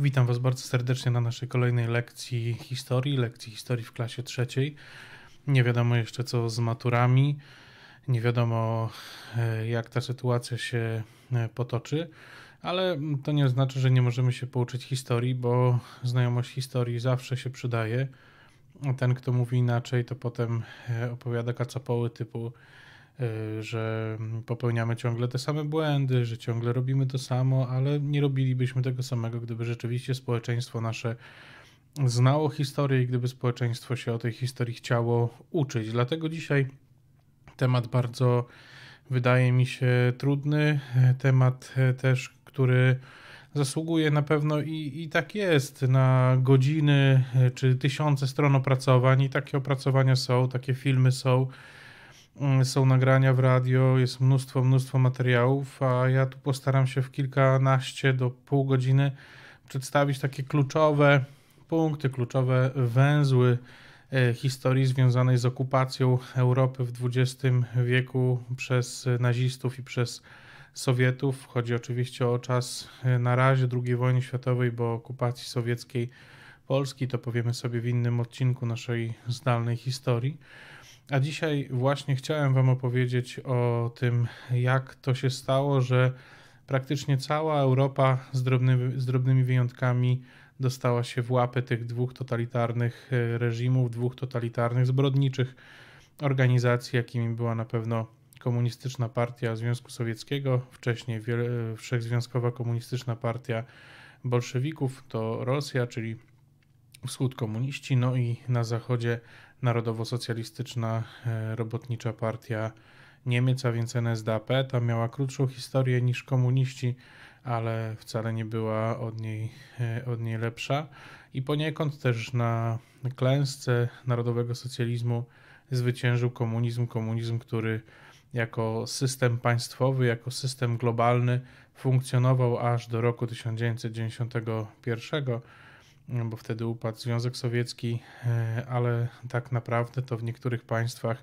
Witam Was bardzo serdecznie na naszej kolejnej lekcji historii, lekcji historii w klasie trzeciej. Nie wiadomo jeszcze co z maturami, nie wiadomo e, jak ta sytuacja się e, potoczy, ale to nie znaczy, że nie możemy się pouczyć historii, bo znajomość historii zawsze się przydaje. Ten, kto mówi inaczej, to potem e, opowiada kacapoły typu Y, że popełniamy ciągle te same błędy, że ciągle robimy to samo, ale nie robilibyśmy tego samego, gdyby rzeczywiście społeczeństwo nasze znało historię i gdyby społeczeństwo się o tej historii chciało uczyć. Dlatego dzisiaj temat bardzo wydaje mi się trudny, temat też, który zasługuje na pewno i, i tak jest na godziny czy tysiące stron opracowań i takie opracowania są, takie filmy są Mm, są nagrania w radio, jest mnóstwo, mnóstwo materiałów, a ja tu postaram się w kilkanaście do pół godziny przedstawić takie kluczowe punkty, kluczowe węzły e, historii związanej z okupacją Europy w XX wieku przez nazistów i przez Sowietów. Chodzi oczywiście o czas e, na razie II wojny światowej, bo okupacji sowieckiej Polski to powiemy sobie w innym odcinku naszej zdalnej historii. A dzisiaj właśnie chciałem Wam opowiedzieć o tym, jak to się stało, że praktycznie cała Europa z, z drobnymi wyjątkami dostała się w łapy tych dwóch totalitarnych e, reżimów, dwóch totalitarnych zbrodniczych organizacji, jakimi była na pewno Komunistyczna Partia Związku Sowieckiego, wcześniej e, Wszechzwiązkowa Komunistyczna Partia Bolszewików, to Rosja, czyli wschód komuniści, no i na zachodzie Narodowo-Socjalistyczna e, Robotnicza Partia Niemiec, a więc NSDAP. Ta miała krótszą historię niż komuniści, ale wcale nie była od niej, e, od niej lepsza. I poniekąd też na klęsce narodowego socjalizmu zwyciężył komunizm. Komunizm, który jako system państwowy, jako system globalny funkcjonował aż do roku 1991 no bo wtedy upadł Związek Sowiecki, e, ale tak naprawdę to w niektórych państwach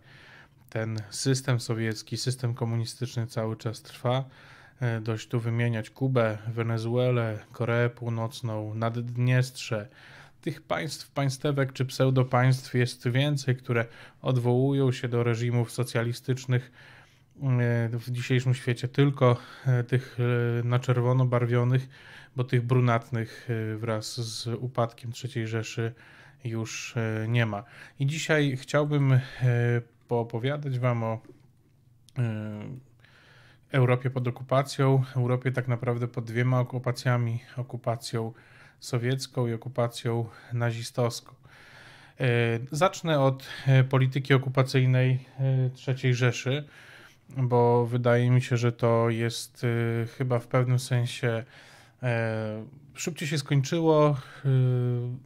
ten system sowiecki, system komunistyczny cały czas trwa. E, dość tu wymieniać Kubę, Wenezuelę, Koreę Północną, Naddniestrze. Tych państw, państewek czy pseudopaństw jest więcej, które odwołują się do reżimów socjalistycznych E, w dzisiejszym świecie tylko e, tych e, na czerwono barwionych, bo tych brunatnych wraz z upadkiem III Rzeszy już nie ma. I dzisiaj chciałbym poopowiadać Wam o Europie pod okupacją, Europie tak naprawdę pod dwiema okupacjami okupacją sowiecką i okupacją nazistowską. Zacznę od polityki okupacyjnej III Rzeszy bo wydaje mi się, że to jest y, chyba w pewnym sensie e, szybciej się skończyło, y,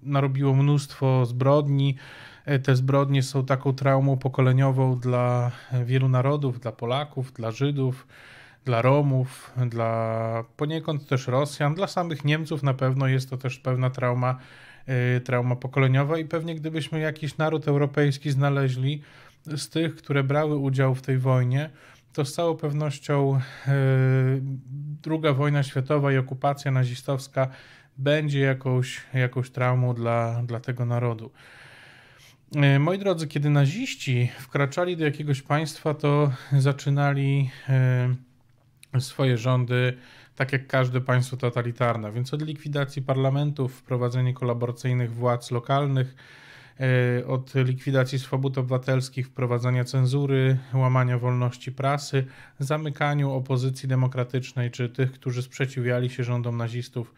narobiło mnóstwo zbrodni. E, te zbrodnie są taką traumą pokoleniową dla wielu narodów, dla Polaków, dla Żydów, dla Romów, dla poniekąd też Rosjan, dla samych Niemców na pewno jest to też pewna trauma, y, trauma pokoleniowa i pewnie gdybyśmy jakiś naród europejski znaleźli, z tych, które brały udział w tej wojnie, to z całą pewnością e, druga wojna światowa i okupacja nazistowska będzie jakąś, jakąś traumą dla, dla tego narodu. E, moi drodzy, kiedy naziści wkraczali do jakiegoś państwa, to zaczynali e, swoje rządy tak jak każde państwo totalitarne, więc od likwidacji parlamentów, wprowadzenie kolaboracyjnych władz lokalnych, E, od likwidacji swobód obywatelskich, wprowadzania cenzury, łamania wolności prasy, zamykaniu opozycji demokratycznej czy tych, którzy sprzeciwiali się rządom nazistów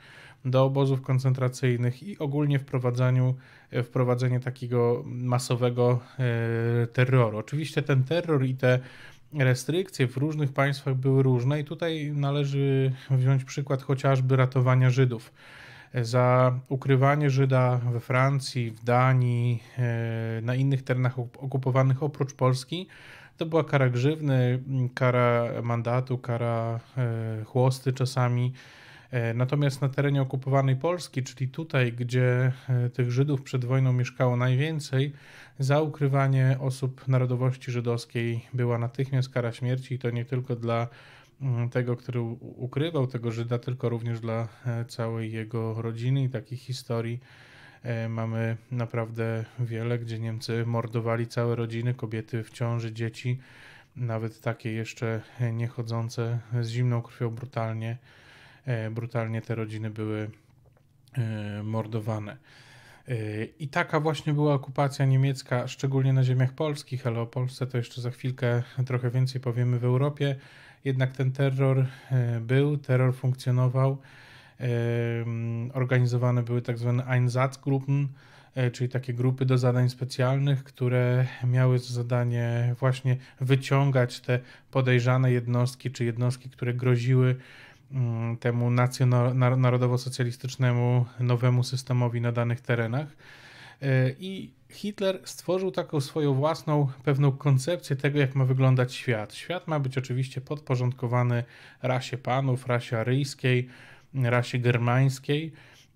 do obozów koncentracyjnych i ogólnie wprowadzaniu, e, wprowadzenie takiego masowego e, terroru. Oczywiście ten terror i te restrykcje w różnych państwach były różne i tutaj należy wziąć przykład chociażby ratowania Żydów za ukrywanie Żyda we Francji, w Danii, e, na innych terenach okupowanych oprócz Polski. To była kara grzywny, kara mandatu, kara e, chłosty czasami. E, natomiast na terenie okupowanej Polski, czyli tutaj, gdzie tych Żydów przed wojną mieszkało najwięcej, za ukrywanie osób narodowości żydowskiej była natychmiast kara śmierci i to nie tylko dla Mm, tego, który ukrywał tego Żyda, tylko również dla e, całej jego rodziny i takich historii e, mamy naprawdę wiele, gdzie Niemcy mordowali całe rodziny, kobiety w ciąży, dzieci, nawet takie jeszcze e, niechodzące z zimną krwią brutalnie. Brutalnie te rodziny były mordowane. I taka właśnie była okupacja niemiecka, szczególnie na ziemiach polskich, ale o Polsce to jeszcze za chwilkę trochę więcej powiemy w Europie jednak ten terror e, był, terror funkcjonował. E, organizowane były tak zwane Einsatzgruppen, czyli takie grupy do zadań specjalnych, które miały zadanie właśnie wyciągać te podejrzane jednostki, czy jednostki, które groziły temu narodowo-socjalistycznemu nowemu systemowi na danych terenach. E, I Hitler stworzył taką swoją własną pewną koncepcję tego, jak ma wyglądać świat. Świat ma być oczywiście podporządkowany rasie panów, rasie aryjskiej, rasie germańskiej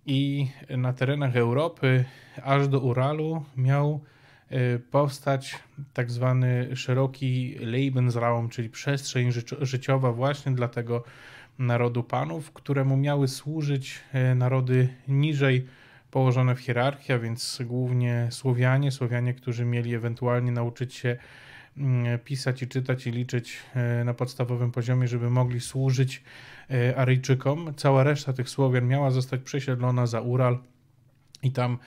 i na terenach Europy aż do Uralu miał e, powstać tak zwany szeroki Lebensraum, czyli przestrzeń życiowa właśnie dla tego narodu panów, któremu miały służyć e, narody niżej położone w hierarchii, a więc głównie Słowianie, Słowianie, którzy mieli ewentualnie nauczyć się mm, pisać i czytać i liczyć e, na podstawowym poziomie, żeby mogli służyć e, Aryjczykom. Cała reszta tych Słowian miała zostać przesiedlona za Ural i tam,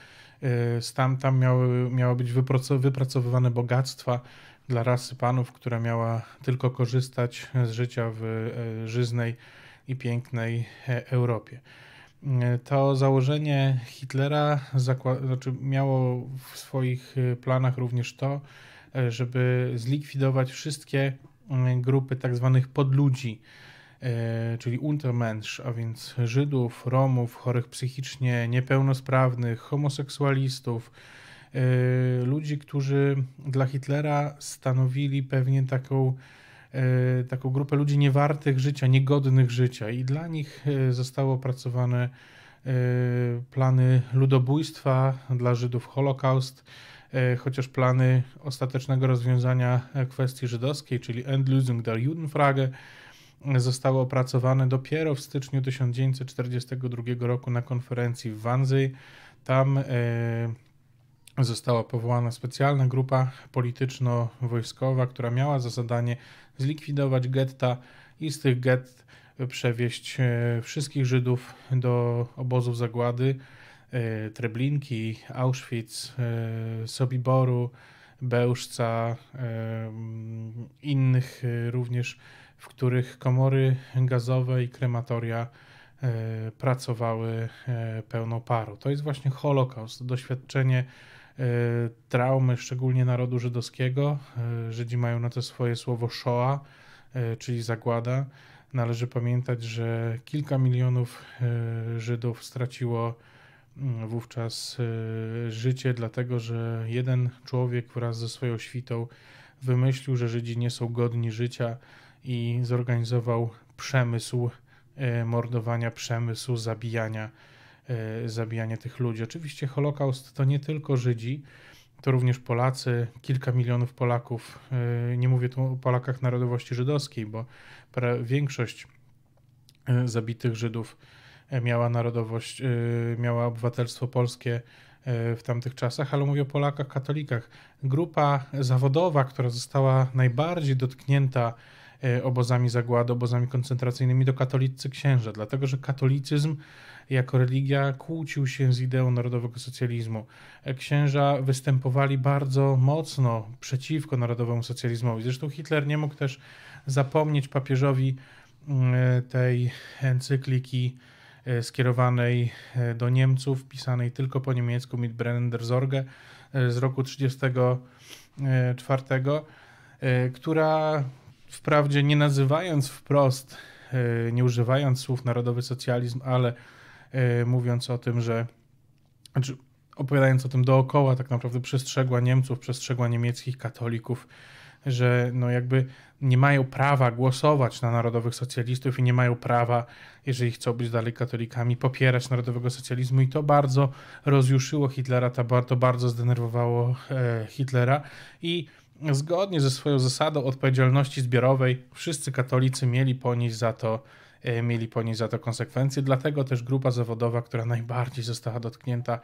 e, tam, tam miały, miało być wypracowywane bogactwa dla rasy panów, która miała tylko korzystać z życia w żyznej i pięknej Europie. E, to założenie Hitlera znaczy miało w swoich e, planach również to, e, żeby zlikwidować wszystkie grupy tak zwanych podludzi, czyli Untermensch, a więc Żydów, Romów, chorych psychicznie, niepełnosprawnych, homoseksualistów, ludzi, którzy dla Hitlera stanowili pewnie taką E, taką grupę ludzi niewartych życia, niegodnych życia i dla nich e, zostały opracowane e, plany ludobójstwa, dla Żydów Holokaust, chociaż plany ostatecznego rozwiązania kwestii żydowskiej, czyli Endlösung der Judenfrage, zostały opracowane dopiero w styczniu 1942 roku na konferencji w Wannsee. Tam została powołana specjalna grupa polityczno-wojskowa, która miała za zadanie zlikwidować getta i z tych gett przewieźć e, wszystkich Żydów do obozów zagłady e, Treblinki, Auschwitz, e, Sobiboru, Bełżca, mm, innych również, w których komory gazowe i krematoria pracowały pełną parą. To jest właśnie Holokaust, doświadczenie E, traumy, szczególnie narodu żydowskiego. E, Żydzi mają na to swoje słowo Shoah, e, czyli zagłada. Należy pamiętać, że kilka milionów Żydów straciło mm, wówczas życie, dlatego że jeden człowiek wraz ze swoją świtą wymyślił, że Żydzi nie są godni życia i zorganizował przemysł mordowania, przemysł zabijania E, zabijanie tych ludzi. Oczywiście Holokaust to nie tylko Żydzi, to również Polacy, kilka milionów Polaków. E, nie mówię tu o Polakach narodowości żydowskiej, bo większość e, zabitych Żydów miała narodowość, miała obywatelstwo polskie w tamtych czasach, ale mówię o Polakach, katolikach. Grupa zawodowa, która została najbardziej dotknięta E, obozami zagłady, obozami koncentracyjnymi, do katolicy księża, dlatego że katolicyzm jako religia kłócił się z ideą narodowego socjalizmu. E, księża występowali bardzo mocno przeciwko narodowemu socjalizmowi. Zresztą Hitler nie mógł też zapomnieć papieżowi mm, e, tej encykliki skierowanej do Niemców, pisanej tylko po niemiecku Mitbrennender Sorge z roku 1934, która wprawdzie nie nazywając wprost, e, nie używając słów narodowy socjalizm, ale e, mówiąc o tym, że znaczy opowiadając o tym dookoła, tak naprawdę przestrzegła Niemców, przestrzegła niemieckich katolików, że no jakby nie mają prawa głosować na narodowych socjalistów i nie mają prawa, jeżeli chcą być dalej katolikami, popierać narodowego socjalizmu i to bardzo rozjuszyło Hitlera, to bardzo, zdenerwowało e, Hitlera i Zgodnie ze swoją zasadą odpowiedzialności zbiorowej, wszyscy katolicy mieli ponieść za to, e, mieli ponieść za to konsekwencje, dlatego też grupa zawodowa, która najbardziej została dotknięta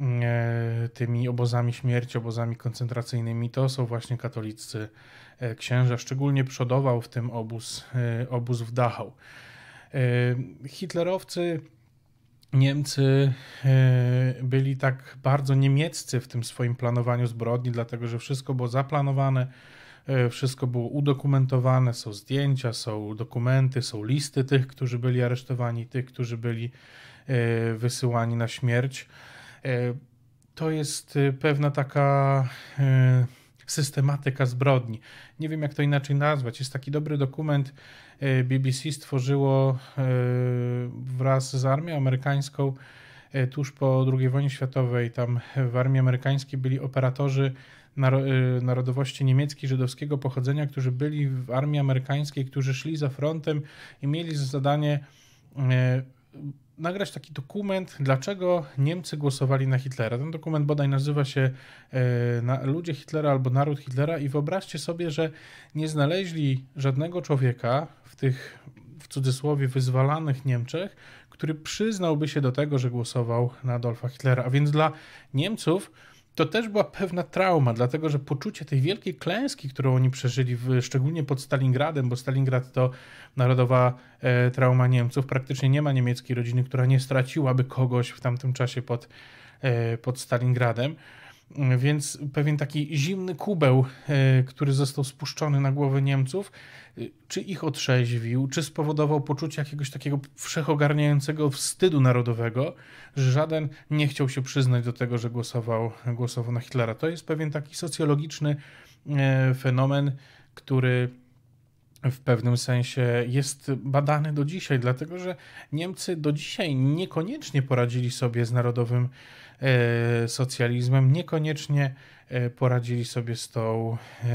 mm, e, tymi obozami śmierci, obozami koncentracyjnymi, to są właśnie katolicy e, księża. Szczególnie przodował w tym obóz, obóz w Dachau. Hitlerowcy Niemcy e, byli tak bardzo niemieccy w tym swoim planowaniu zbrodni, dlatego że wszystko było zaplanowane, e, wszystko było udokumentowane, są zdjęcia, są dokumenty, są listy tych, którzy byli aresztowani, tych, którzy byli e, wysyłani na śmierć. To jest pewna taka systematyka zbrodni. Nie wiem, jak to inaczej nazwać. Jest taki dobry dokument e, BBC stworzyło e, wraz z armią amerykańską e, tuż po II wojnie światowej. Tam w armii amerykańskiej byli operatorzy narodowości niemieckiej, żydowskiego pochodzenia, którzy byli w armii amerykańskiej, którzy szli za frontem i mieli zadanie nagrać taki dokument, dlaczego Niemcy głosowali na Hitlera. Ten dokument bodaj nazywa się e, Ludzie Hitlera albo Naród Hitlera i wyobraźcie sobie, że nie znaleźli żadnego człowieka w tych w cudzysłowie wyzwalanych Niemczech, który przyznałby się do tego, że głosował na Adolfa Hitlera. A więc dla Niemców to też była pewna trauma, dlatego że poczucie tej wielkiej klęski, którą oni przeżyli, w, szczególnie pod Stalingradem, bo Stalingrad to narodowa e, trauma Niemców. Praktycznie nie ma niemieckiej rodziny, która nie straciłaby kogoś w tamtym czasie pod, e, pod Stalingradem. Więc pewien taki zimny kubeł, e, który został spuszczony na głowę Niemców, e, czy ich otrzeźwił, czy spowodował poczucie jakiegoś takiego wszechogarniającego wstydu narodowego, że żaden nie chciał się przyznać do tego, że głosował, głosował na Hitlera. To jest pewien taki socjologiczny e, fenomen, który w pewnym sensie jest badany do dzisiaj, dlatego że Niemcy do dzisiaj niekoniecznie poradzili sobie z narodowym E, socjalizmem, niekoniecznie e, poradzili sobie z tą, e,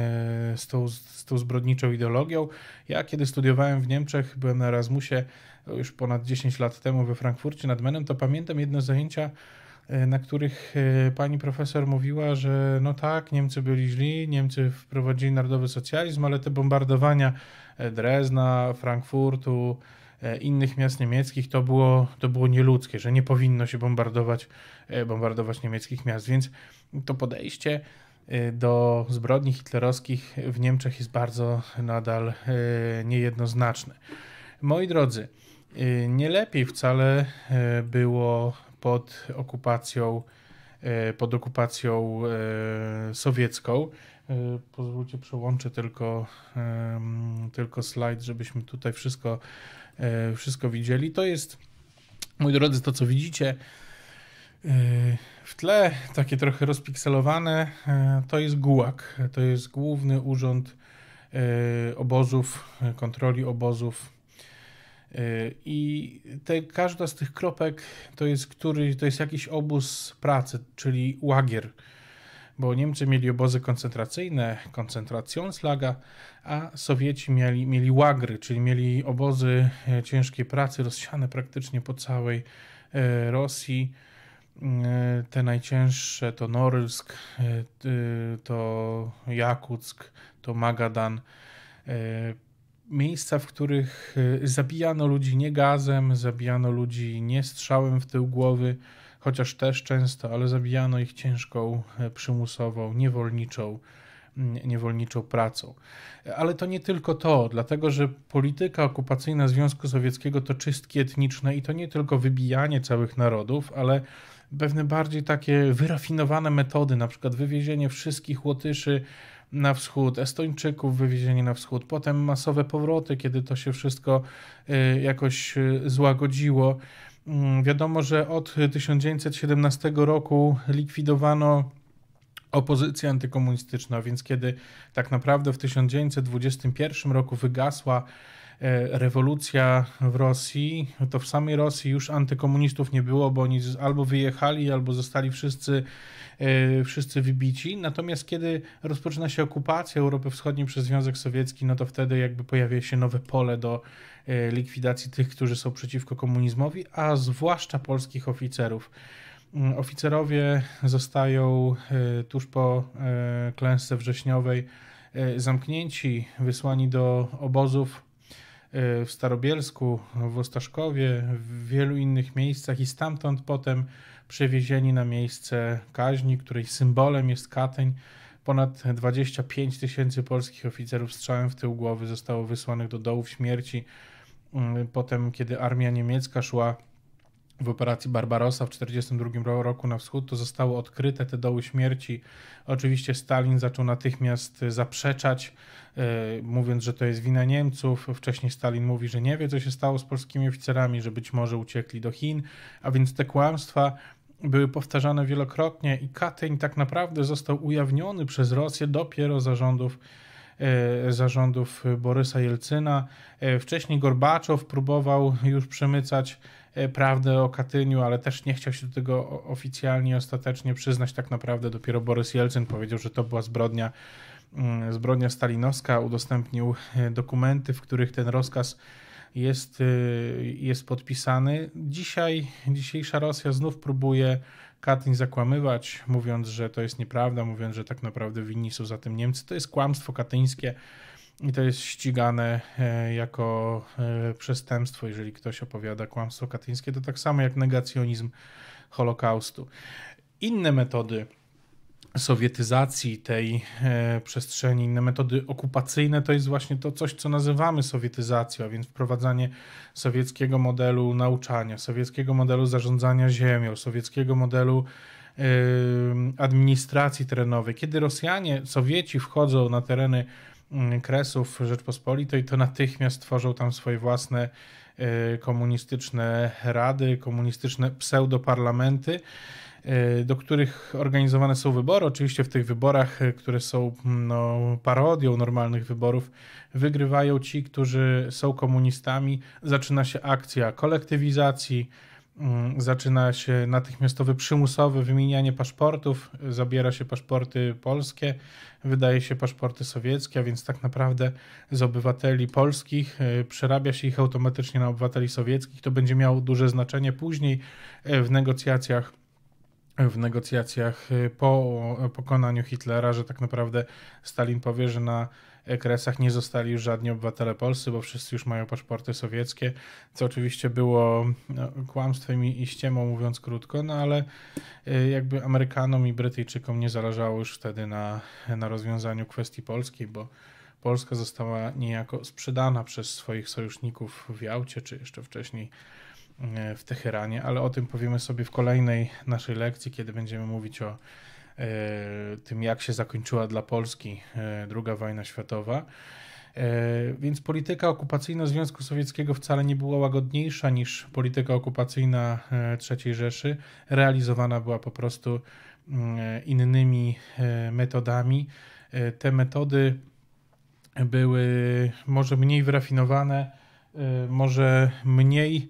z, tą, z tą zbrodniczą ideologią. Ja kiedy studiowałem w Niemczech, byłem na Erasmusie już ponad 10 lat temu we Frankfurcie nad Menem, to pamiętam jedno zajęcia, na których pani profesor mówiła, że no tak, Niemcy byli źli, Niemcy wprowadzili narodowy socjalizm, ale te bombardowania Drezna, Frankfurtu, E, innych miast niemieckich, to było, to było nieludzkie, że nie powinno się bombardować, e, bombardować niemieckich miast. Więc to podejście e, do zbrodni hitlerowskich w Niemczech jest bardzo nadal niejednoznaczne. Moi drodzy, nie lepiej wcale było pod okupacją, pod okupacją sowiecką. Pozwólcie, przełączę tylko, tylko slajd, żebyśmy tutaj wszystko E, wszystko widzieli. To jest, moi drodzy, to co widzicie e, w tle, takie trochę rozpikselowane, e, to jest GUAG, to jest Główny Urząd Obozów, Kontroli Obozów. I te, każda z tych kropek to jest, który, to jest jakiś obóz pracy, czyli łagier bo Niemcy mieli obozy koncentracyjne, koncentracjonslaga, a Sowieci mieli, mieli łagry, czyli mieli obozy e, ciężkiej pracy rozsiane praktycznie po całej e, Rosji. E, te najcięższe to Norylsk, to Jakuck, to Magadan. Miejsca, w których zabijano ludzi nie gazem, zabijano ludzi nie strzałem w tył głowy, chociaż też często, ale zabijano ich ciężką, e, przymusową, niewolniczą, mm, niewolniczą pracą. Ale to nie tylko to, dlatego że polityka okupacyjna Związku Sowieckiego to czystki etniczne i to nie tylko wybijanie całych narodów, ale pewne bardziej takie wyrafinowane metody, na przykład wywiezienie wszystkich Łotyszy na wschód, Estończyków wywiezienie na wschód, potem masowe powroty, kiedy to się wszystko e, jakoś e, złagodziło. Mm, wiadomo, że od 1917 roku likwidowano opozycję antykomunistyczną, więc kiedy tak naprawdę w 1921 roku wygasła e, rewolucja w Rosji, to w samej Rosji już antykomunistów nie było, bo oni albo wyjechali, albo zostali wszyscy, e, wszyscy wybici. Natomiast kiedy rozpoczyna się okupacja Europy Wschodniej przez Związek Sowiecki, no to wtedy jakby pojawia się nowe pole do E, likwidacji tych, którzy są przeciwko komunizmowi, a zwłaszcza polskich oficerów. Mm, oficerowie zostają e, tuż po e, klęsce wrześniowej zamknięci, wysłani do obozów w Starobielsku, w Ostaszkowie, w wielu innych miejscach i stamtąd potem przewiezieni na miejsce kaźni, której symbolem jest Kateń. Ponad 25 tysięcy polskich oficerów strzałem w tył głowy zostało wysłanych do dołów śmierci Mm, potem, kiedy armia niemiecka szła w operacji Barbarossa w 1942 roku na wschód, to zostały odkryte te doły śmierci. Oczywiście Stalin zaczął natychmiast zaprzeczać, e, mówiąc, że to jest wina Niemców. Wcześniej Stalin mówi, że nie wie, co się stało z polskimi oficerami, że być może uciekli do Chin, a więc te kłamstwa były powtarzane wielokrotnie i Katyń tak naprawdę został ujawniony przez Rosję dopiero za rządów E, zarządów Borysa Jelcyna. E, wcześniej Gorbaczow próbował już przemycać e, prawdę o Katyniu, ale też nie chciał się do tego oficjalnie, ostatecznie przyznać. Tak naprawdę dopiero Borys Jelcyn powiedział, że to była zbrodnia, mm, zbrodnia stalinowska. Udostępnił dokumenty, w których ten rozkaz jest, jest podpisany. Dzisiaj, dzisiejsza Rosja znów próbuje Katyń zakłamywać, mówiąc, że to jest nieprawda, mówiąc, że tak naprawdę winni są za tym Niemcy. To jest kłamstwo katyńskie i to jest ścigane e, jako e, przestępstwo. Jeżeli ktoś opowiada kłamstwo katyńskie, to tak samo jak negacjonizm Holokaustu. Inne metody sowietyzacji tej e, przestrzeni, inne metody okupacyjne, to jest właśnie to coś, co nazywamy sowietyzacją, a więc wprowadzanie sowieckiego modelu nauczania, sowieckiego modelu zarządzania ziemią, sowieckiego modelu e, administracji terenowej. Kiedy Rosjanie, Sowieci wchodzą na tereny mm, Kresów Rzeczpospolitej, to natychmiast tworzą tam swoje własne Y, komunistyczne rady, komunistyczne pseudoparlamenty, y, do których organizowane są wybory. Oczywiście w tych wyborach, y, które są mm, no, parodią normalnych wyborów, wygrywają ci, którzy są komunistami. Zaczyna się akcja kolektywizacji, Mm, zaczyna się natychmiastowe przymusowe wymienianie paszportów, zabiera się paszporty polskie, wydaje się paszporty sowieckie, a więc tak naprawdę z obywateli polskich e, przerabia się ich automatycznie na obywateli sowieckich. To będzie miało duże znaczenie później e, w negocjacjach e, w negocjacjach po pokonaniu Hitlera, że tak naprawdę Stalin powie, że na kresach nie zostali już żadni obywatele polscy, bo wszyscy już mają paszporty sowieckie, co oczywiście było no, kłamstwem i, i ściemą, mówiąc krótko, no ale y, jakby Amerykanom i Brytyjczykom nie zależało już wtedy na, na rozwiązaniu kwestii polskiej, bo Polska została niejako sprzedana przez swoich sojuszników w Jałcie, czy jeszcze wcześniej y, w Teheranie, ale o tym powiemy sobie w kolejnej naszej lekcji, kiedy będziemy mówić o E, tym, jak się zakończyła dla Polski II e, wojna światowa. E, więc polityka okupacyjna Związku Sowieckiego wcale nie była łagodniejsza niż polityka okupacyjna III Rzeszy. Realizowana była po prostu mm, innymi metodami. Te metody były może mniej wyrafinowane, może mniej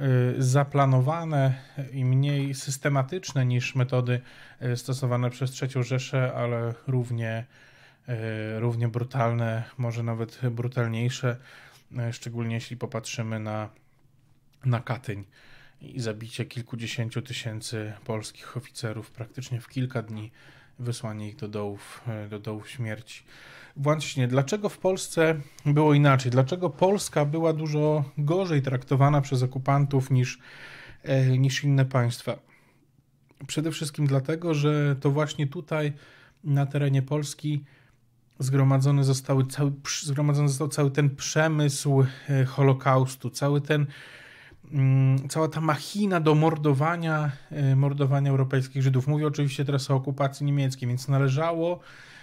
Y, zaplanowane i mniej systematyczne niż metody y, stosowane przez III Rzeszę, ale równie, y, równie brutalne, może nawet brutalniejsze, szczególnie jeśli popatrzymy na, na Katyń i zabicie kilkudziesięciu tysięcy polskich oficerów praktycznie w kilka dni wysłanie ich do dołów, e, do dołów śmierci. Właśnie, dlaczego w Polsce było inaczej? Dlaczego Polska była dużo gorzej traktowana przez okupantów niż, e, niż inne państwa? Przede wszystkim dlatego, że to właśnie tutaj, na terenie Polski, zgromadzony, zostały cały, zgromadzony został cały ten przemysł e, Holokaustu, cały ten Mm, cała ta machina do mordowania, e, mordowania europejskich Żydów. Mówię oczywiście teraz o okupacji niemieckiej, więc należało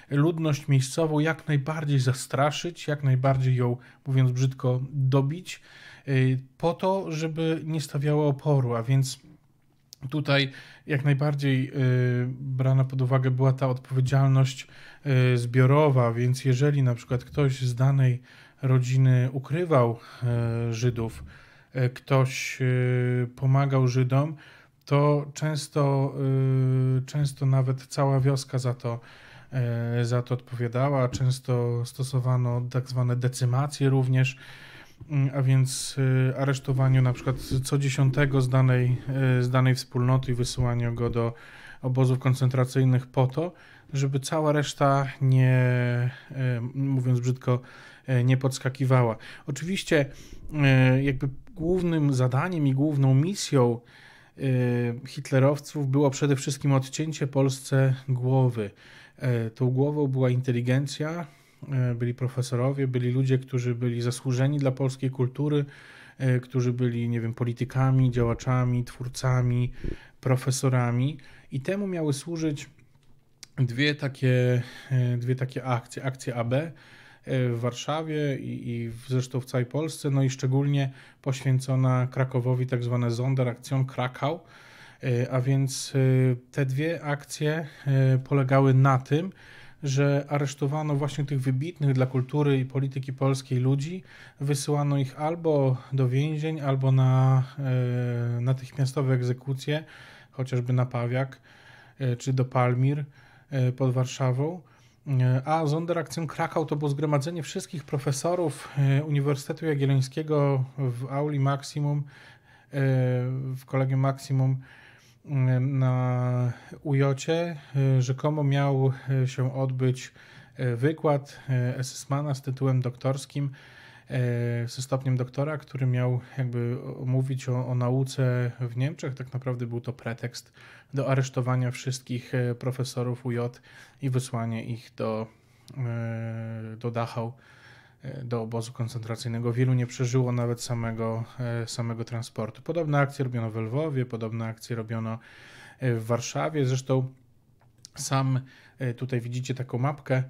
ludność miejscową jak najbardziej zastraszyć, jak najbardziej ją, mówiąc brzydko, dobić, e, po to, żeby nie stawiała oporu, a więc Tutaj jak najbardziej e, brana pod uwagę była ta odpowiedzialność zbiorowa, więc jeżeli na przykład ktoś z danej rodziny ukrywał Żydów, E, ktoś e, pomagał Żydom, to często, e, często nawet cała wioska za to, za to odpowiadała. Często stosowano tak zwane decymacje również, mm, a więc aresztowaniu na przykład co dziesiątego z danej, z danej wspólnoty i wysyłaniu go do obozów koncentracyjnych po to, żeby cała reszta nie, mówiąc brzydko, nie podskakiwała. Oczywiście jakby głównym zadaniem i główną misją y, hitlerowców było przede wszystkim odcięcie Polsce głowy. E, tą głową była inteligencja, e, byli profesorowie, byli ludzie, którzy byli zasłużeni dla polskiej kultury, e, którzy byli, nie wiem, politykami, działaczami, twórcami, profesorami i temu miały służyć dwie takie, dwie takie akcje, akcja AB E, w Warszawie i, i zresztą w całej Polsce, no i szczególnie poświęcona Krakowowi, tak zwane Sonderaktion Krakau. E, a więc e, te dwie akcje polegały na tym, że aresztowano właśnie tych wybitnych dla kultury i polityki polskiej ludzi, wysyłano ich albo do więzień, albo na natychmiastowe egzekucje, chociażby na Pawiak czy do Palmir pod Warszawą. E, a Sonderaktion Krakał to było zgromadzenie wszystkich profesorów e, Uniwersytetu Jagiellońskiego w auli Maximum, e, w Kolegium Maximum na Ujocie. Rzekomo miał się odbyć wykład Esesmana z tytułem doktorskim E, ze stopniem doktora, który miał jakby mówić o, o, nauce w Niemczech. Tak naprawdę był to pretekst do aresztowania wszystkich e, profesorów UJ i wysłania ich do, e, do Dachau, do obozu koncentracyjnego. Wielu nie przeżyło nawet samego, samego transportu. Podobne akcje robiono w Lwowie, podobne akcje robiono w Warszawie. Zresztą sam tutaj widzicie taką mapkę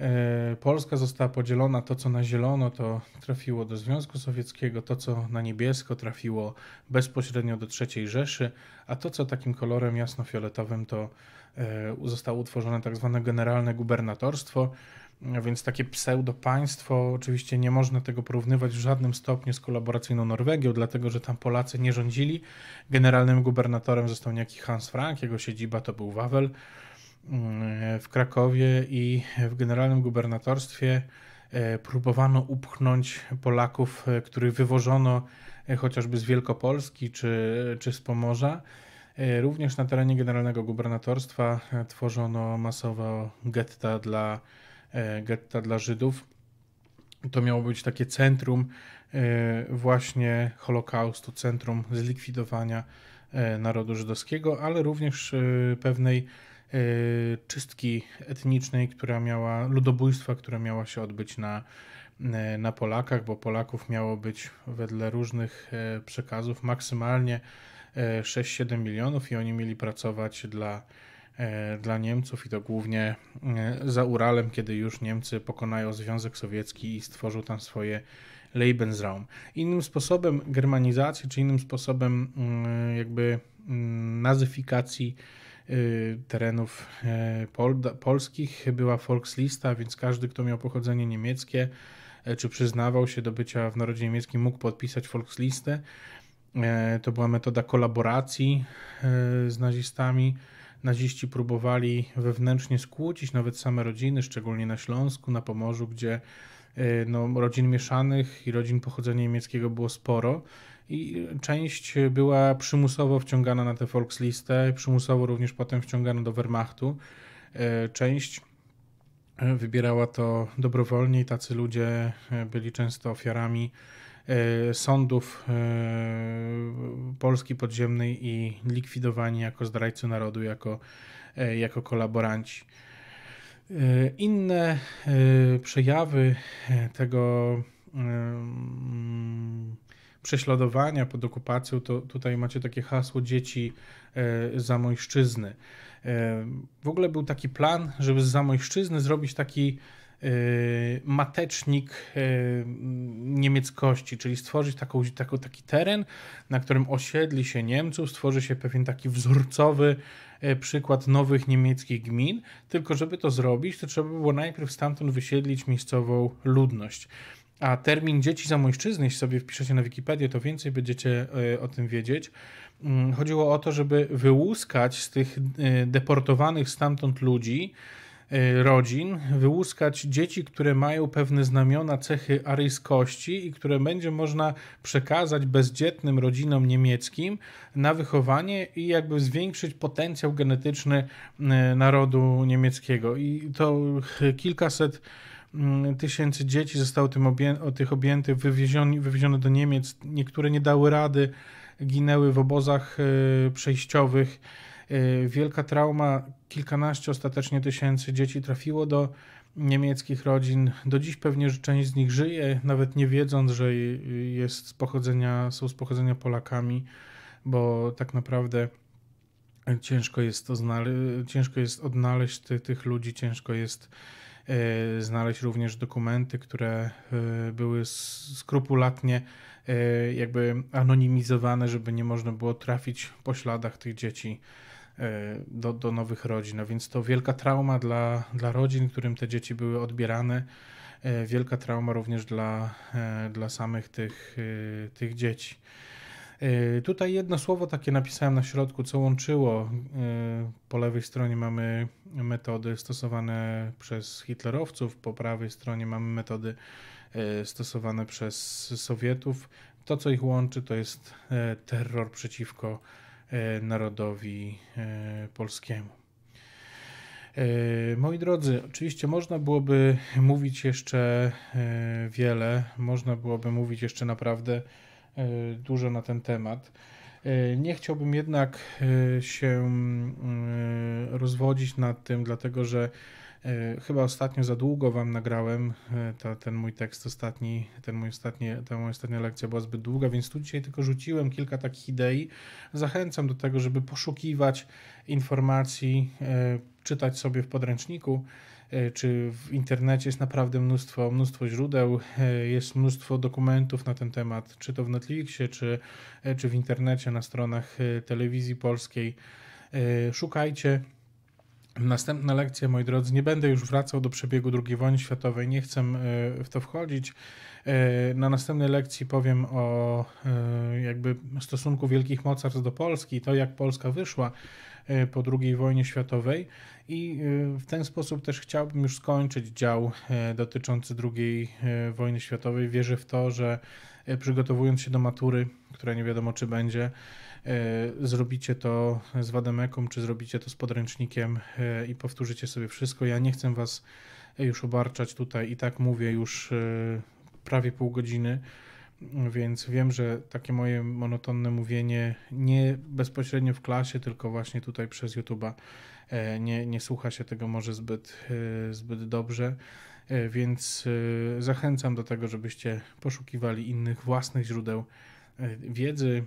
E, Polska została podzielona, to co na zielono to trafiło do Związku Sowieckiego, to co na niebiesko trafiło bezpośrednio do III Rzeszy, a to co takim kolorem jasnofioletowym to e, zostało utworzone tak zwane generalne gubernatorstwo, no więc takie pseudo-państwo. Oczywiście nie można tego porównywać w żadnym stopniu z kolaboracyjną Norwegią, dlatego że tam Polacy nie rządzili. Generalnym gubernatorem został niejaki Hans Frank, jego siedziba to był Wawel. Mm, w Krakowie i w generalnym gubernatorstwie e, próbowano upchnąć Polaków, e, których wywożono e, chociażby z Wielkopolski czy, czy z Pomorza. Również na terenie generalnego gubernatorstwa tworzono masowo getta dla, getta dla Żydów. To miało być takie centrum właśnie Holokaustu, centrum zlikwidowania narodu żydowskiego, ale również pewnej Y, czystki etnicznej, która miała, ludobójstwa, które miała się odbyć na, y, na Polakach, bo Polaków miało być wedle różnych y, przekazów maksymalnie 6-7 milionów i oni mieli pracować dla, dla Niemców i to głównie za Uralem, kiedy już Niemcy pokonają Związek Sowiecki i stworzył tam swoje Lebensraum. Innym sposobem germanizacji, czy innym sposobem mm, jakby mm, nazyfikacji Y, terenów e, pol, polskich. Była Volkslista, więc każdy, kto miał pochodzenie niemieckie, e, czy przyznawał się do bycia w narodzie niemieckim, mógł podpisać Volkslistę. E, to była metoda kolaboracji z nazistami. Naziści próbowali wewnętrznie skłócić nawet same rodziny, szczególnie na Śląsku, na Pomorzu, gdzie E, no, rodzin mieszanych i rodzin pochodzenia niemieckiego było sporo i część była przymusowo wciągana na tę Volkslistę, przymusowo również potem wciągana do Wehrmachtu. E, część e, wybierała to dobrowolnie i tacy ludzie byli często ofiarami sądów Polski podziemnej i likwidowani jako zdrajcy narodu, jako, jako kolaboranci. E, inne e, przejawy e, tego prześladowania pod okupacją, to tutaj macie takie hasło dzieci za mojszczyzny. W ogóle był taki plan, żeby z mojszczyzny zrobić taki Y, matecznik y, niemieckości, czyli stworzyć taką, taką, taki teren, na którym osiedli się Niemców, stworzy się pewien taki wzorcowy y, przykład nowych niemieckich gmin, tylko żeby to zrobić, to trzeba było najpierw stamtąd wysiedlić miejscową ludność. A termin dzieci za mężczyzny, jeśli sobie wpiszecie na Wikipedię, to więcej będziecie o tym wiedzieć. Mm, chodziło o to, żeby wyłuskać z tych deportowanych stamtąd ludzi Y, rodzin, wyłuskać dzieci, które mają pewne znamiona cechy aryjskości i które będzie można przekazać bezdzietnym rodzinom niemieckim na wychowanie i jakby zwiększyć potencjał genetyczny y, narodu niemieckiego. I to kilkaset mm, tysięcy dzieci zostało tym obję tych objętych, wywiezione, wywiezione do Niemiec. Niektóre nie dały rady, ginęły w obozach y, przejściowych Y, wielka trauma, kilkanaście ostatecznie tysięcy dzieci trafiło do niemieckich rodzin. Do dziś pewnie że część z nich żyje, nawet nie wiedząc, że jest z pochodzenia, są z pochodzenia Polakami, bo tak naprawdę ciężko jest, to znale- ciężko jest odnaleźć ty, tych ludzi, ciężko jest y, znaleźć również dokumenty, które y, były skrupulatnie jakby anonimizowane, żeby nie można było trafić po śladach tych dzieci E, do, do nowych rodzin. A no więc to wielka trauma dla, dla rodzin, którym te dzieci były odbierane. E, wielka trauma również dla, e, dla samych tych, tych dzieci. Tutaj jedno słowo takie napisałem na środku, co łączyło. Po lewej stronie mamy metody stosowane przez hitlerowców, po prawej stronie mamy metody stosowane przez Sowietów. To, co ich łączy, to jest terror przeciwko E, narodowi e, polskiemu. E, moi drodzy, oczywiście można byłoby mówić jeszcze wiele, można byłoby mówić jeszcze naprawdę dużo na ten temat. Nie chciałbym jednak się mm, rozwodzić nad tym, dlatego że E, chyba ostatnio za długo wam nagrałem. E, ta, ten mój tekst ostatni, ten mój ostatni, ta moja ostatnia lekcja była zbyt długa, więc tu dzisiaj tylko rzuciłem kilka takich idei. Zachęcam do tego, żeby poszukiwać informacji, e, czytać sobie w podręczniku czy w internecie jest naprawdę mnóstwo, mnóstwo źródeł, jest mnóstwo dokumentów na ten temat, czy to w Netflixie, czy, czy w internecie, na stronach telewizji polskiej. Szukajcie, Następna lekcja, moi drodzy, nie będę już wracał do przebiegu II wojny światowej, nie chcę e, w to wchodzić. E, na następnej lekcji powiem o e, jakby stosunku wielkich mocarstw do Polski, to jak Polska wyszła po II wojnie światowej i w ten sposób też chciałbym już skończyć dział dotyczący II wojny światowej. Wierzę w to, że przygotowując się do matury, która nie wiadomo czy będzie, E, zrobicie to z Wademeką, czy zrobicie to z podręcznikiem e, i powtórzycie sobie wszystko. Ja nie chcę Was e, już obarczać tutaj i tak mówię już prawie pół godziny, więc wiem, że takie moje monotonne mówienie nie bezpośrednio w klasie, tylko właśnie tutaj przez YouTube'a nie, nie słucha się tego może zbyt, zbyt dobrze. Więc zachęcam do tego, żebyście poszukiwali innych własnych źródeł wiedzy,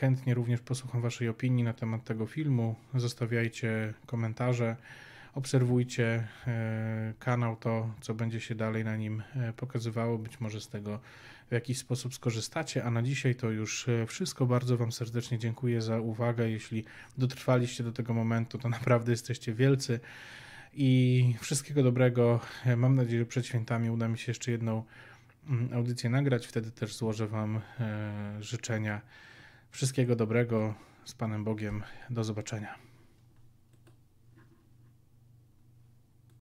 Chętnie również posłucham Waszej opinii na temat tego filmu. Zostawiajcie komentarze, obserwujcie e, kanał, to co będzie się dalej na nim e, pokazywało. Być może z tego w jakiś sposób skorzystacie. A na dzisiaj to już e, wszystko. Bardzo Wam serdecznie dziękuję za uwagę. Jeśli dotrwaliście do tego momentu, to naprawdę jesteście wielcy. I wszystkiego dobrego. Mam nadzieję, że przed świętami uda mi się jeszcze jedną mm, audycję nagrać. Wtedy też złożę Wam życzenia. Wszystkiego dobrego. Z Panem Bogiem. Do zobaczenia.